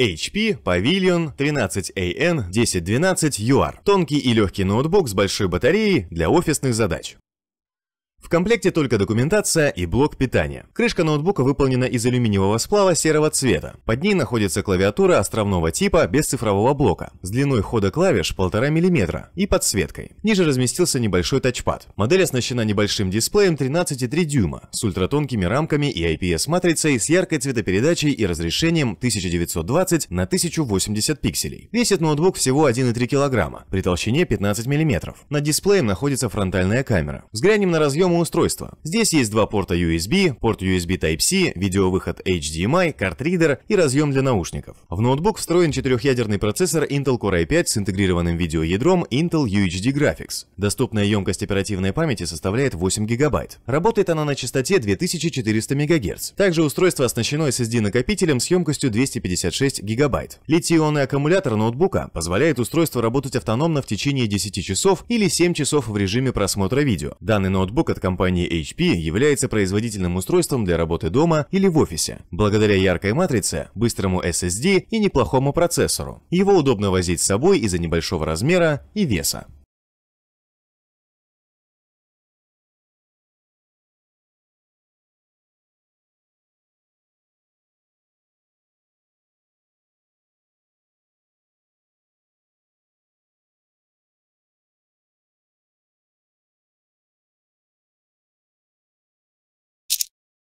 HP Pavilion 13AN 1012UR. Тонкий и легкий ноутбук с большой батареей для офисных задач. В комплекте только документация и блок питания. Крышка ноутбука выполнена из алюминиевого сплава серого цвета. Под ней находится клавиатура островного типа без цифрового блока, с длиной хода клавиш 1,5 мм и подсветкой. Ниже разместился небольшой тачпад. Модель оснащена небольшим дисплеем 13,3 дюйма с ультратонкими рамками и IPS-матрицей с яркой цветопередачей и разрешением 1920 на 1080 пикселей. Весит ноутбук всего 1,3 кг при толщине 15 мм. Над дисплеем находится фронтальная камера. Взглянем на разъем устройства. Здесь есть два порта USB, порт USB Type-C, видеовыход HDMI, картридер и разъем для наушников. В ноутбук встроен четырехъядерный процессор Intel Core i5 с интегрированным видеоядром Intel UHD Graphics. Доступная емкость оперативной памяти составляет 8 ГБ. Работает она на частоте 2400 МГц. Также устройство оснащено SSD-накопителем с емкостью 256 ГБ. Литий-ионный аккумулятор ноутбука позволяет устройству работать автономно в течение 10 часов или 7 часов в режиме просмотра видео. Данный ноутбук от компании HP является производительным устройством для работы дома или в офисе, благодаря яркой матрице, быстрому SSD и неплохому процессору. Его удобно возить с собой из-за небольшого размера и веса.